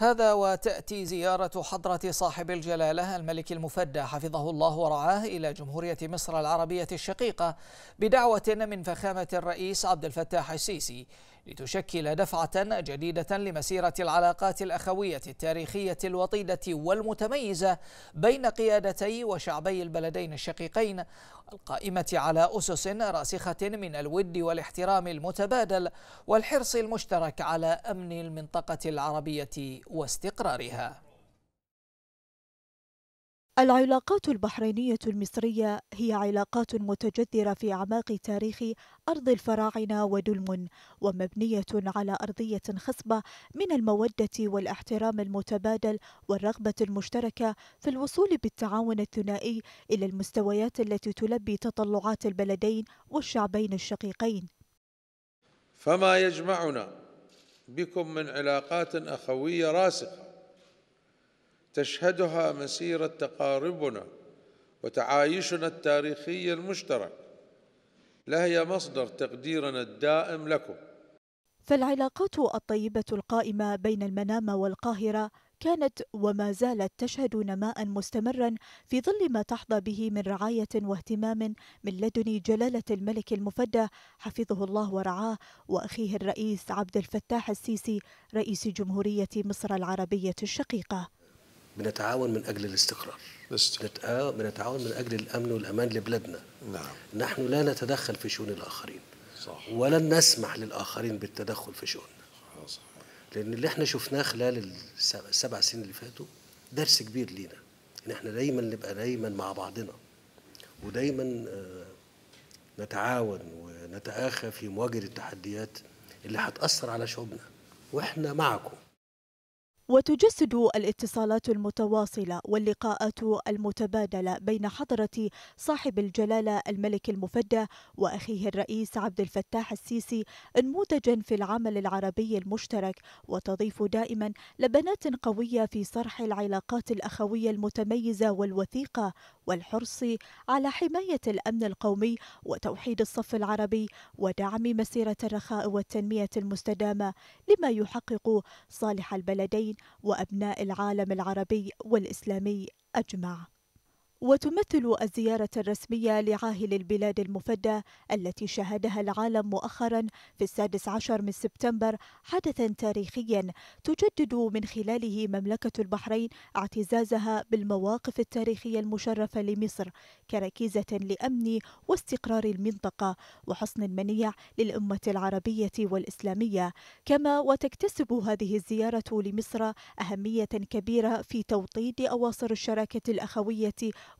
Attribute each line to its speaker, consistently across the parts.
Speaker 1: هذا وتأتي زيارة حضرة صاحب الجلالة الملك المفدى حفظه الله ورعاه إلى جمهورية مصر العربية الشقيقة بدعوة من فخامة الرئيس عبد الفتاح السيسي لتشكل دفعة جديدة لمسيرة العلاقات الأخوية التاريخية الوطيدة والمتميزة بين قيادتي وشعبي البلدين الشقيقين القائمة على أسس راسخة من الود والاحترام المتبادل والحرص المشترك على أمن المنطقة العربية واستقرارها
Speaker 2: العلاقات البحرينية المصرية هي علاقات متجذرة في أعماق تاريخ أرض الفراعنة ودلم ومبنية على أرضية خصبة من المودة والاحترام المتبادل والرغبة المشتركة في الوصول بالتعاون الثنائي إلى المستويات التي تلبي تطلعات البلدين والشعبين الشقيقين.
Speaker 3: فما يجمعنا بكم من علاقات أخوية راسخة تشهدها مسيرة تقاربنا وتعايشنا التاريخي المشترك لهي مصدر تقديرنا الدائم لكم
Speaker 2: فالعلاقات الطيبة القائمة بين المنامة والقاهرة كانت وما زالت تشهد نماء مستمرا في ظل ما تحظى به من رعاية واهتمام من لدن جلالة الملك المفدى حفظه الله ورعاه وأخيه الرئيس عبد الفتاح السيسي رئيس جمهورية مصر العربية الشقيقة
Speaker 3: بنتعاون من أجل الاستقرار آه، بنتعاون من أجل الأمن والأمان لبلادنا نعم. نحن لا نتدخل في شؤون الآخرين صح. ولن نسمح للآخرين بالتدخل في شؤوننا آه، لأن اللي احنا شفناه خلال السبع سنين اللي فاتوا درس كبير لينا إن احنا دايما نبقى دايما مع بعضنا ودايما آه، نتعاون ونتآخى في مواجهة التحديات اللي هتأثر على شعوبنا واحنا معكم
Speaker 2: وتجسد الاتصالات المتواصلة واللقاءات المتبادلة بين حضرة صاحب الجلالة الملك المفدى وأخيه الرئيس عبد الفتاح السيسي نموذجا في العمل العربي المشترك وتضيف دائما لبنات قوية في صرح العلاقات الأخوية المتميزة والوثيقة والحرص على حماية الأمن القومي وتوحيد الصف العربي ودعم مسيرة الرخاء والتنمية المستدامة لما يحقق صالح البلدين وابناء العالم العربي والاسلامي اجمع وتمثل الزيارة الرسمية لعاهل البلاد المفدى التي شهدها العالم مؤخرا في السادس عشر من سبتمبر حدثا تاريخيا تجدد من خلاله مملكة البحرين اعتزازها بالمواقف التاريخية المشرفة لمصر كركيزة لأمن واستقرار المنطقة وحصن منيع للأمة العربية والإسلامية كما وتكتسب هذه الزيارة لمصر أهمية كبيرة في توطيد أواصر الشراكة الأخوية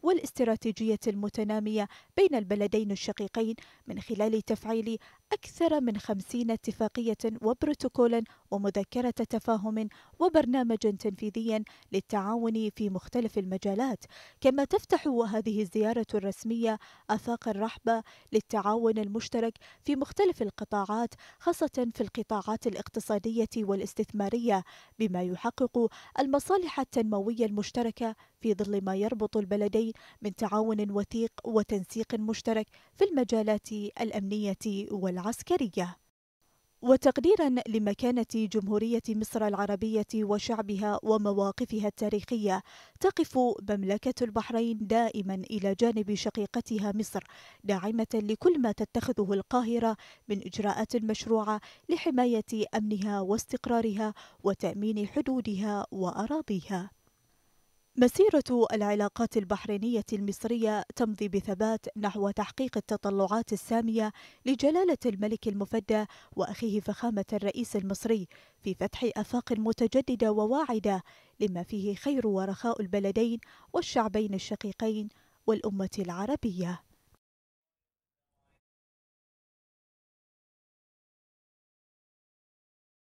Speaker 2: والاستراتيجية المتنامية بين البلدين الشقيقين من خلال تفعيل أكثر من خمسين اتفاقية وبروتوكولا ومذكرة تفاهم وبرنامجا تنفيذيا للتعاون في مختلف المجالات كما تفتح هذه الزيارة الرسمية آفاق الرحبة للتعاون المشترك في مختلف القطاعات خاصة في القطاعات الاقتصادية والاستثمارية بما يحقق المصالح التنموية المشتركة في ظل ما يربط البلدين من تعاون وثيق وتنسيق مشترك في المجالات الأمنية والعالمية العسكرية وتقديرا لمكانة جمهورية مصر العربية وشعبها ومواقفها التاريخية تقف مملكة البحرين دائما إلى جانب شقيقتها مصر داعمة لكل ما تتخذه القاهرة من إجراءات مشروعة لحماية أمنها واستقرارها وتأمين حدودها وأراضيها مسيرة العلاقات البحرينية المصرية تمضي بثبات نحو تحقيق التطلعات السامية لجلالة الملك المفدى وأخيه فخامة الرئيس المصري في فتح آفاق متجددة وواعدة لما فيه خير ورخاء البلدين والشعبين الشقيقين
Speaker 1: والأمة العربية